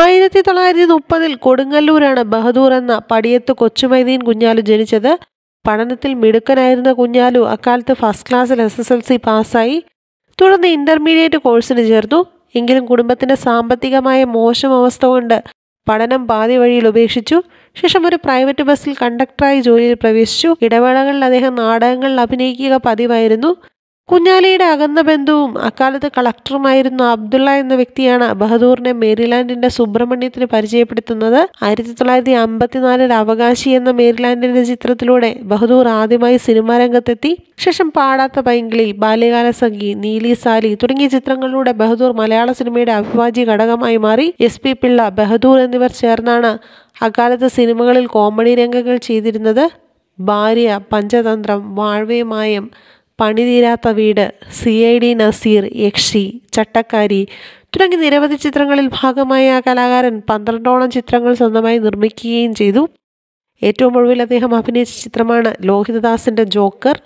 ആയിരത്തി തൊള്ളായിരത്തി മുപ്പതിൽ കൊടുങ്ങല്ലൂരാണ് ബഹദൂർ എന്ന പടിയത്ത് കൊച്ചുമൈദീൻ കുഞ്ഞാലു ജനിച്ചത് പഠനത്തിൽ മിടുക്കനായിരുന്ന കുഞ്ഞാലു അക്കാലത്ത് ഫസ്റ്റ് ക്ലാസ്സിൽ എസ് എസ് എൽ സി പാസ്സായി തുടർന്ന് ഇന്റർമീഡിയറ്റ് കോഴ്സിന് ചേർന്നു എങ്കിലും കുടുംബത്തിന്റെ സാമ്പത്തികമായ മോശം അവസ്ഥ കൊണ്ട് പഠനം പാതി വഴിയിൽ ഉപേക്ഷിച്ചു ശേഷം ഒരു പ്രൈവറ്റ് ബസ്സിൽ കണ്ടക്ടറായി ജോലിയിൽ പ്രവേശിച്ചു ഇടവേളകളിൽ അദ്ദേഹം നാടകങ്ങളിൽ അഭിനയിക്കുക പതിവായിരുന്നു കുഞ്ഞാലിയുടെ അകന്ന ബന്ധുവും അക്കാലത്ത് കളക്ടറുമായിരുന്ന അബ്ദുള്ള എന്ന വ്യക്തിയാണ് ബഹദൂറിനെ മേരിലാൻഡിന്റെ സുബ്രഹ്മണ്യത്തിന് പരിചയപ്പെടുത്തുന്നത് ആയിരത്തി തൊള്ളായിരത്തി അമ്പത്തിനാലിൽ അവകാശി എന്ന മേരിലാൻഡിന്റെ ചിത്രത്തിലൂടെ ബഹദൂർ ആദ്യമായി സിനിമാ രംഗത്തെത്തി ശേഷം പാടാത്ത പൈങ്കിളി ബാല്യകാല സംഗി നീലി സാലി തുടങ്ങിയ ചിത്രങ്ങളിലൂടെ ബഹദൂർ മലയാള സിനിമയുടെ അവിഭാജ്യ ഘടകമായി മാറി എസ് പി പിള്ള ബഹദൂർ എന്നിവർ ചേർന്നാണ് അക്കാലത്ത് സിനിമകളിൽ കോമഡി രംഗങ്ങൾ ചെയ്തിരുന്നത് ഭാര്യ പഞ്ചതന്ത്രം വാഴവേമായം പണിതീരാത്ത വീട് സി ഐ ഡി നസീർ യക്ഷി ചട്ടക്കാരി തുടങ്ങി നിരവധി ചിത്രങ്ങളിൽ ഭാഗമായ ആ കലാകാരൻ പന്ത്രണ്ടോളം ചിത്രങ്ങൾ സ്വന്തമായി നിർമ്മിക്കുകയും ചെയ്തു ഏറ്റവും ഒഴിവിൽ അദ്ദേഹം അഭിനയിച്ച ചിത്രമാണ് ലോഹിതദാസിൻ്റെ ജോക്കർ